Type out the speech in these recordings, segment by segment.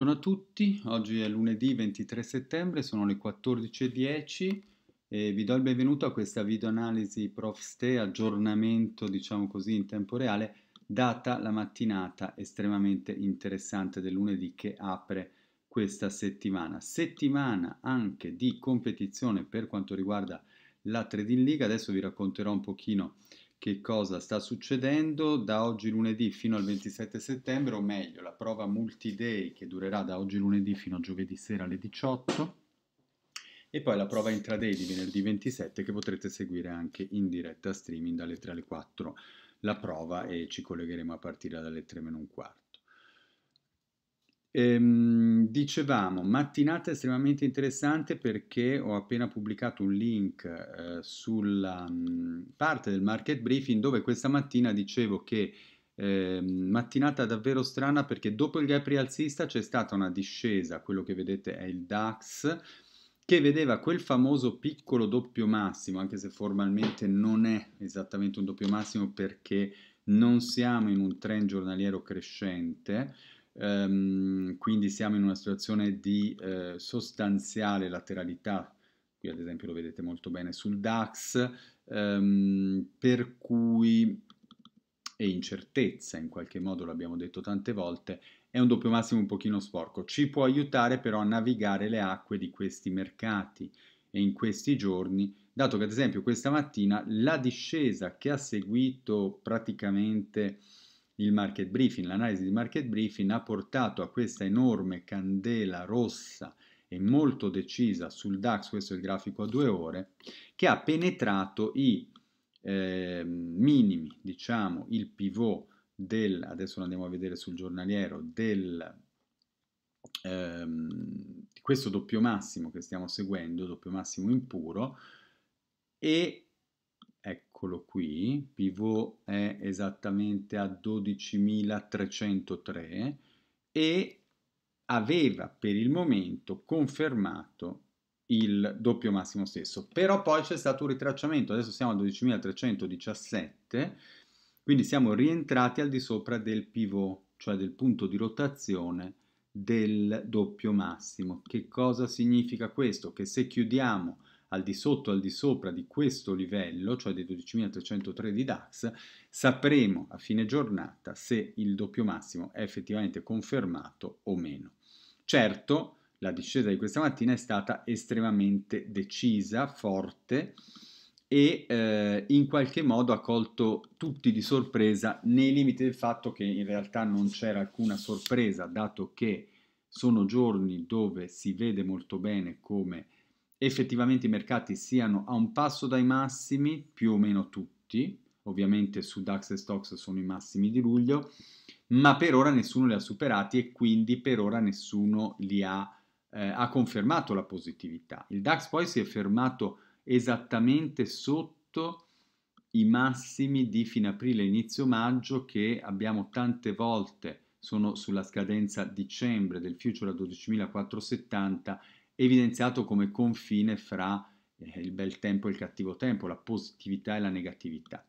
Buongiorno a tutti, oggi è lunedì 23 settembre, sono le 14.10 e vi do il benvenuto a questa videoanalisi Prof. Ste, aggiornamento diciamo così in tempo reale, data la mattinata estremamente interessante del lunedì che apre questa settimana. Settimana anche di competizione per quanto riguarda la Trading League, adesso vi racconterò un pochino che cosa sta succedendo da oggi lunedì fino al 27 settembre, o meglio la prova multi-day che durerà da oggi lunedì fino a giovedì sera alle 18 e poi la prova intraday di venerdì 27 che potrete seguire anche in diretta streaming dalle 3 alle 4 la prova e ci collegheremo a partire dalle 3 meno un quarto. Ehm, dicevamo, mattinata estremamente interessante perché ho appena pubblicato un link eh, sulla mh, parte del market briefing dove questa mattina dicevo che eh, mattinata davvero strana perché dopo il gap rialzista c'è stata una discesa, quello che vedete è il DAX che vedeva quel famoso piccolo doppio massimo, anche se formalmente non è esattamente un doppio massimo perché non siamo in un trend giornaliero crescente, ehm, quindi siamo in una situazione di eh, sostanziale lateralità, qui ad esempio lo vedete molto bene sul DAX, ehm, per cui è incertezza, in qualche modo l'abbiamo detto tante volte, è un doppio massimo un pochino sporco, ci può aiutare però a navigare le acque di questi mercati e in questi giorni, dato che ad esempio questa mattina la discesa che ha seguito praticamente il market briefing, l'analisi di market briefing ha portato a questa enorme candela rossa e molto decisa sul DAX, questo è il grafico a due ore, che ha penetrato i eh, minimi, diciamo il pivot del, adesso lo andiamo a vedere sul giornaliero, del, ehm, questo doppio massimo che stiamo seguendo, doppio massimo impuro, e eccolo qui, pivot è esattamente a 12.303 e aveva per il momento confermato il doppio massimo stesso, però poi c'è stato un ritracciamento, adesso siamo a 12.317, quindi siamo rientrati al di sopra del pivot, cioè del punto di rotazione del doppio massimo. Che cosa significa questo? Che se chiudiamo al di sotto, al di sopra di questo livello, cioè dei 12.303 di DAX, sapremo a fine giornata se il doppio massimo è effettivamente confermato o meno. Certo, la discesa di questa mattina è stata estremamente decisa, forte e eh, in qualche modo ha colto tutti di sorpresa nei limiti del fatto che in realtà non c'era alcuna sorpresa, dato che sono giorni dove si vede molto bene come effettivamente i mercati siano a un passo dai massimi, più o meno tutti, ovviamente su DAX e Stocks sono i massimi di luglio, ma per ora nessuno li ha superati e quindi per ora nessuno li ha, eh, ha confermato la positività. Il DAX poi si è fermato esattamente sotto i massimi di fine aprile inizio maggio che abbiamo tante volte sono sulla scadenza dicembre del future a 12.470 evidenziato come confine fra eh, il bel tempo e il cattivo tempo, la positività e la negatività,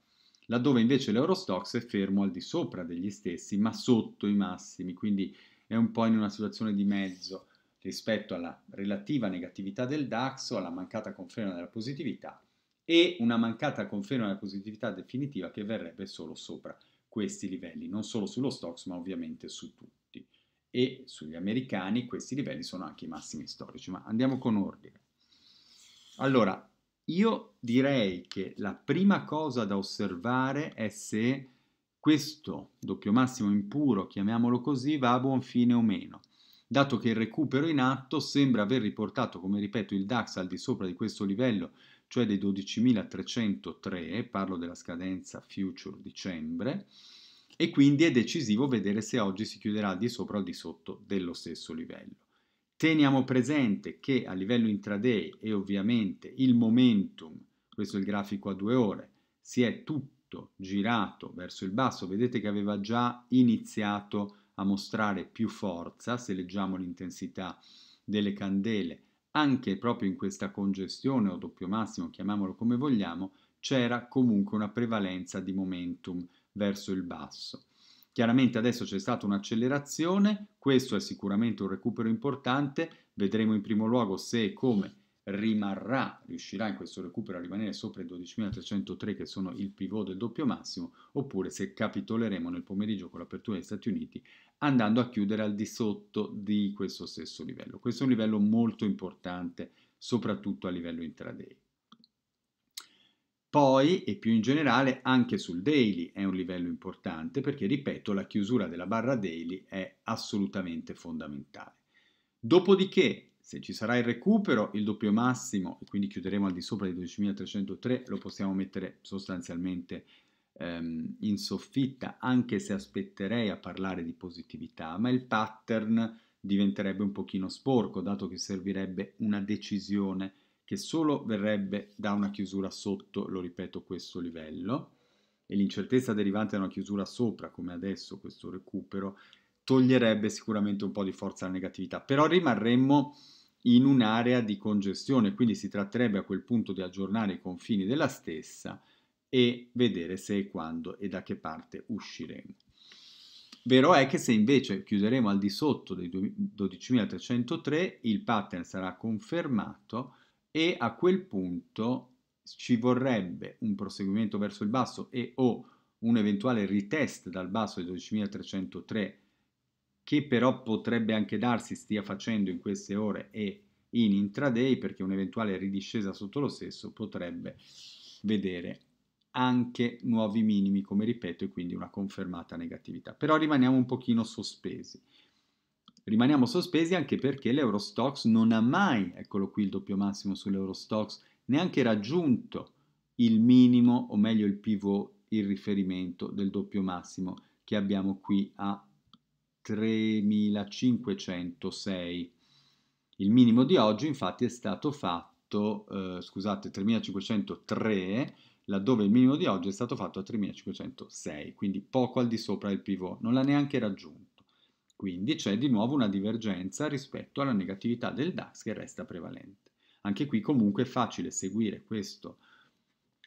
laddove invece l'Eurostox è fermo al di sopra degli stessi, ma sotto i massimi, quindi è un po' in una situazione di mezzo rispetto alla relativa negatività del DAX o alla mancata conferma della positività e una mancata conferma della positività definitiva che verrebbe solo sopra questi livelli, non solo sullo Stox ma ovviamente su tutti e sugli americani questi livelli sono anche i massimi storici, ma andiamo con ordine. Allora, io direi che la prima cosa da osservare è se questo doppio massimo impuro, chiamiamolo così, va a buon fine o meno, dato che il recupero in atto sembra aver riportato, come ripeto, il DAX al di sopra di questo livello, cioè dei 12.303, parlo della scadenza future dicembre, e quindi è decisivo vedere se oggi si chiuderà al di sopra o al di sotto dello stesso livello. Teniamo presente che a livello intraday e ovviamente il momentum, questo è il grafico a due ore, si è tutto girato verso il basso, vedete che aveva già iniziato a mostrare più forza, se leggiamo l'intensità delle candele, anche proprio in questa congestione o doppio massimo, chiamiamolo come vogliamo, c'era comunque una prevalenza di momentum verso il basso. Chiaramente adesso c'è stata un'accelerazione, questo è sicuramente un recupero importante, vedremo in primo luogo se e come rimarrà, riuscirà in questo recupero a rimanere sopra i 12.303 che sono il pivot del doppio massimo, oppure se capitoleremo nel pomeriggio con l'apertura degli Stati Uniti andando a chiudere al di sotto di questo stesso livello. Questo è un livello molto importante, soprattutto a livello intraday. Poi, e più in generale, anche sul daily è un livello importante perché, ripeto, la chiusura della barra daily è assolutamente fondamentale. Dopodiché, se ci sarà il recupero, il doppio massimo, e quindi chiuderemo al di sopra di 12.303, lo possiamo mettere sostanzialmente ehm, in soffitta, anche se aspetterei a parlare di positività, ma il pattern diventerebbe un pochino sporco, dato che servirebbe una decisione che solo verrebbe da una chiusura sotto, lo ripeto, questo livello, e l'incertezza derivante da una chiusura sopra, come adesso questo recupero, toglierebbe sicuramente un po' di forza alla negatività, però rimarremmo in un'area di congestione, quindi si tratterebbe a quel punto di aggiornare i confini della stessa e vedere se e quando e da che parte usciremo. Vero è che se invece chiuderemo al di sotto dei 12.303 il pattern sarà confermato e a quel punto ci vorrebbe un proseguimento verso il basso e o un eventuale retest dal basso di 12.303 che però potrebbe anche darsi stia facendo in queste ore e in intraday perché un'eventuale ridiscesa sotto lo stesso potrebbe vedere anche nuovi minimi come ripeto e quindi una confermata negatività però rimaniamo un pochino sospesi Rimaniamo sospesi anche perché l'Eurostox non ha mai, eccolo qui il doppio massimo sull'Eurostox, neanche raggiunto il minimo, o meglio il pivot, il riferimento del doppio massimo che abbiamo qui a 3506. Il minimo di oggi infatti è stato fatto, eh, scusate, 3503, laddove il minimo di oggi è stato fatto a 3506, quindi poco al di sopra del pivot, non l'ha neanche raggiunto. Quindi c'è di nuovo una divergenza rispetto alla negatività del DAX che resta prevalente. Anche qui comunque è facile seguire questo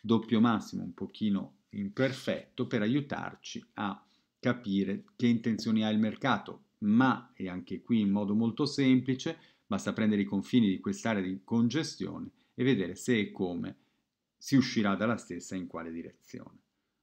doppio massimo un pochino imperfetto per aiutarci a capire che intenzioni ha il mercato, ma, e anche qui in modo molto semplice, basta prendere i confini di quest'area di congestione e vedere se e come si uscirà dalla stessa e in quale direzione.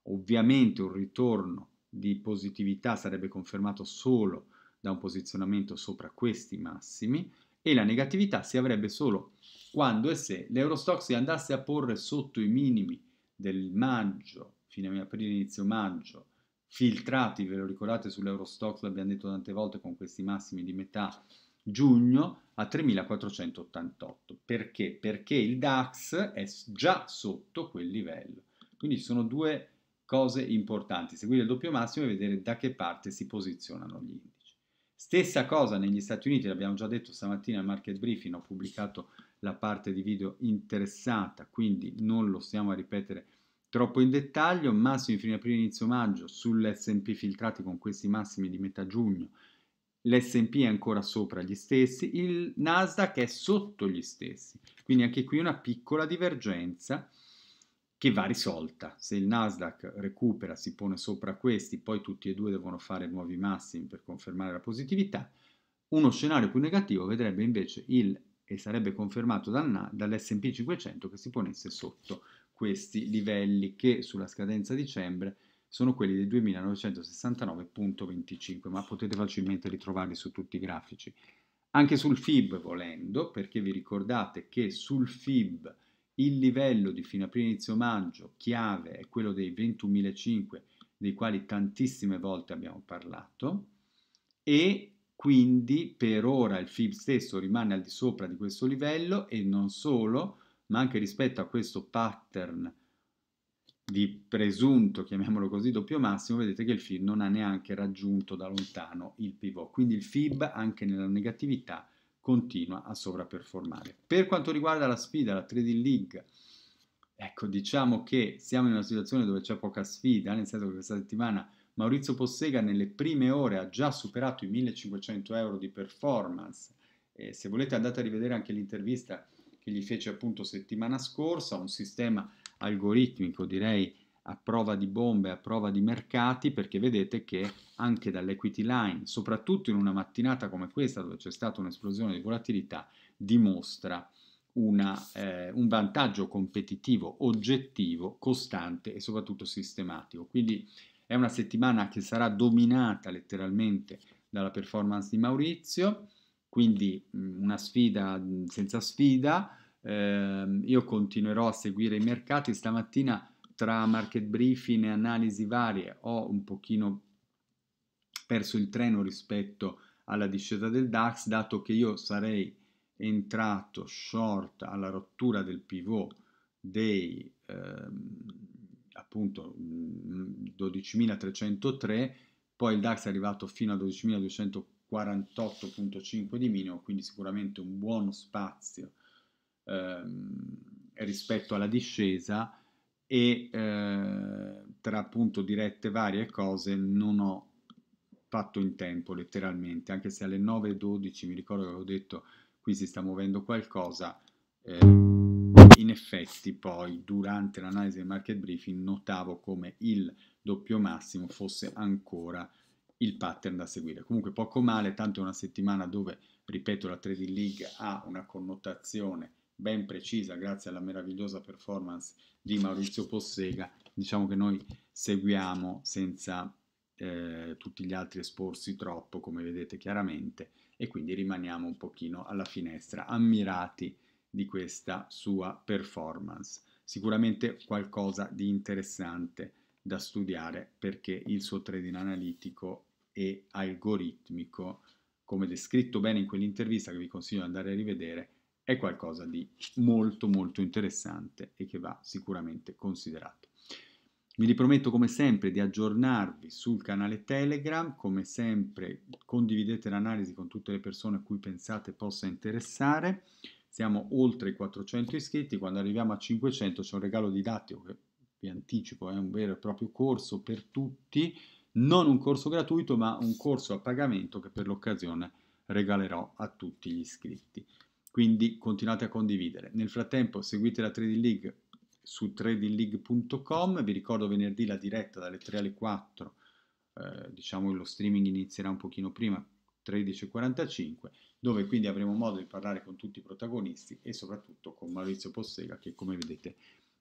Ovviamente un ritorno di positività sarebbe confermato solo da un posizionamento sopra questi massimi e la negatività si avrebbe solo quando e se l'Eurostock si andasse a porre sotto i minimi del maggio, fine aprile, inizio maggio, filtrati, ve lo ricordate sull'Eurostock, l'abbiamo detto tante volte con questi massimi di metà giugno a 3.488. Perché? Perché il DAX è già sotto quel livello. Quindi sono due cose importanti, seguire il doppio massimo e vedere da che parte si posizionano gli indici. Stessa cosa negli Stati Uniti, l'abbiamo già detto stamattina al market briefing, ho pubblicato la parte di video interessata, quindi non lo stiamo a ripetere troppo in dettaglio, massimi fine aprile inizio maggio sull'S&P filtrati con questi massimi di metà giugno, l'S&P è ancora sopra gli stessi, il Nasdaq è sotto gli stessi, quindi anche qui una piccola divergenza che va risolta. Se il Nasdaq recupera, si pone sopra questi, poi tutti e due devono fare nuovi massimi per confermare la positività, uno scenario più negativo vedrebbe invece il, e sarebbe confermato dal, dall'S&P 500 che si ponesse sotto questi livelli che sulla scadenza dicembre sono quelli del 2969.25, ma potete facilmente ritrovarli su tutti i grafici. Anche sul FIB volendo, perché vi ricordate che sul FIB il livello di fino a prima inizio maggio chiave è quello dei 21.500 dei quali tantissime volte abbiamo parlato e quindi per ora il FIB stesso rimane al di sopra di questo livello e non solo, ma anche rispetto a questo pattern di presunto, chiamiamolo così, doppio massimo, vedete che il FIB non ha neanche raggiunto da lontano il pivot. Quindi il FIB anche nella negatività continua a sovraperformare. Per quanto riguarda la sfida, la 3D League, ecco, diciamo che siamo in una situazione dove c'è poca sfida, nel senso che questa settimana Maurizio Possega nelle prime ore ha già superato i 1500 euro di performance. E se volete andate a rivedere anche l'intervista che gli fece appunto settimana scorsa, un sistema algoritmico direi a prova di bombe, a prova di mercati, perché vedete che anche dall'equity line, soprattutto in una mattinata come questa dove c'è stata un'esplosione di volatilità, dimostra una, eh, un vantaggio competitivo oggettivo, costante e soprattutto sistematico. Quindi è una settimana che sarà dominata letteralmente dalla performance di Maurizio, quindi una sfida senza sfida. Eh, io continuerò a seguire i mercati stamattina tra market briefing e analisi varie ho un pochino perso il treno rispetto alla discesa del DAX, dato che io sarei entrato short alla rottura del pivot dei ehm, appunto 12.303, mm, poi il DAX è arrivato fino a 12.248.5 di minimo, quindi sicuramente un buono spazio ehm, rispetto alla discesa e eh, tra appunto dirette varie cose non ho fatto in tempo letteralmente, anche se alle 9.12 mi ricordo che avevo detto qui si sta muovendo qualcosa, eh, in effetti poi durante l'analisi del market briefing notavo come il doppio massimo fosse ancora il pattern da seguire. Comunque poco male, tanto è una settimana dove, ripeto, la trading league ha una connotazione ben precisa grazie alla meravigliosa performance di Maurizio Possega, diciamo che noi seguiamo senza eh, tutti gli altri esporsi troppo, come vedete chiaramente, e quindi rimaniamo un pochino alla finestra, ammirati di questa sua performance. Sicuramente qualcosa di interessante da studiare perché il suo trading analitico e algoritmico, come descritto bene in quell'intervista che vi consiglio di andare a rivedere, è qualcosa di molto molto interessante e che va sicuramente considerato. Mi riprometto come sempre di aggiornarvi sul canale Telegram, come sempre condividete l'analisi con tutte le persone a cui pensate possa interessare. Siamo oltre i 400 iscritti, quando arriviamo a 500 c'è un regalo didattico che vi anticipo, è un vero e proprio corso per tutti, non un corso gratuito ma un corso a pagamento che per l'occasione regalerò a tutti gli iscritti. Quindi continuate a condividere. Nel frattempo seguite la Trading League su tradingleague.com, vi ricordo venerdì la diretta dalle 3 alle 4, eh, diciamo lo streaming inizierà un pochino prima, 13.45, dove quindi avremo modo di parlare con tutti i protagonisti e soprattutto con Maurizio Possega che come vedete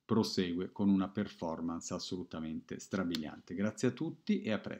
prosegue con una performance assolutamente strabiliante. Grazie a tutti e a presto.